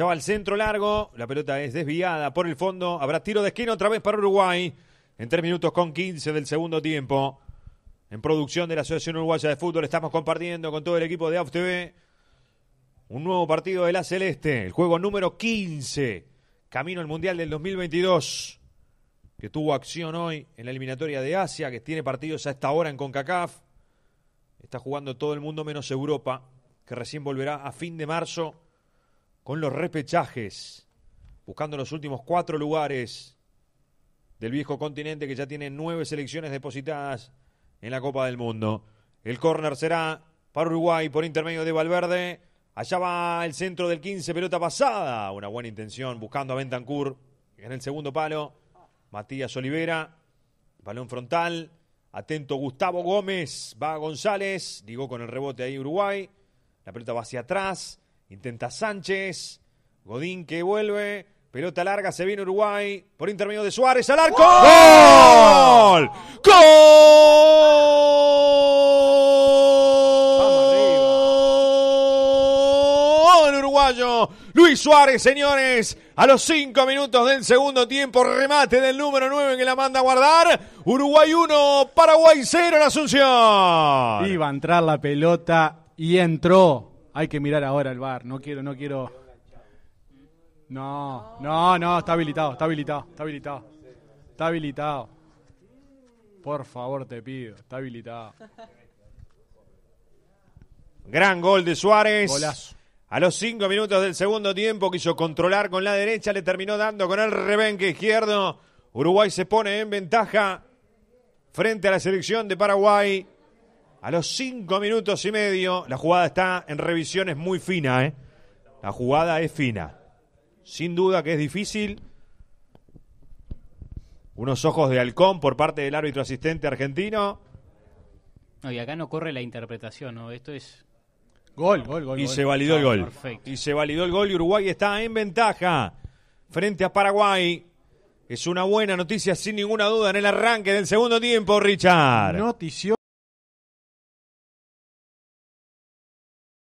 Allá va el centro largo, la pelota es desviada por el fondo, habrá tiro de esquina otra vez para Uruguay, en 3 minutos con 15 del segundo tiempo. En producción de la Asociación Uruguaya de Fútbol estamos compartiendo con todo el equipo de AFTV un nuevo partido de la Celeste, el juego número 15, camino al Mundial del 2022, que tuvo acción hoy en la eliminatoria de Asia, que tiene partidos a esta hora en CONCACAF. Está jugando todo el mundo menos Europa, que recién volverá a fin de marzo con los repechajes, buscando los últimos cuatro lugares del viejo continente que ya tiene nueve selecciones depositadas en la Copa del Mundo. El córner será para Uruguay por intermedio de Valverde. Allá va el centro del 15, pelota pasada. Una buena intención buscando a Bentancur en el segundo palo. Matías Olivera, balón frontal. Atento Gustavo Gómez, va González, digo con el rebote ahí Uruguay. La pelota va hacia atrás. Intenta Sánchez. Godín que vuelve. Pelota larga, se viene Uruguay. Por intermedio de Suárez, al arco. ¡Gol! ¡Gol! ¡Gol! Uruguayo. Luis Suárez, señores. A los cinco minutos del segundo tiempo, remate del número 9 que la manda a guardar. Uruguay 1, Paraguay 0 en Asunción. Iba a entrar la pelota y entró hay que mirar ahora el bar, no quiero, no quiero. No, no, no, está habilitado, está habilitado, está habilitado. Está habilitado. Por favor, te pido, está habilitado. Gran gol de Suárez. A los cinco minutos del segundo tiempo quiso controlar con la derecha, le terminó dando con el rebenque izquierdo. Uruguay se pone en ventaja frente a la selección de Paraguay. A los cinco minutos y medio, la jugada está en revisiones muy fina, ¿eh? La jugada es fina. Sin duda que es difícil. Unos ojos de halcón por parte del árbitro asistente argentino. No, y acá no corre la interpretación, ¿no? Esto es. Gol, gol, gol. Y se validó el gol. Y se validó el gol y Uruguay está en ventaja frente a Paraguay. Es una buena noticia, sin ninguna duda, en el arranque del segundo tiempo, Richard. Notición.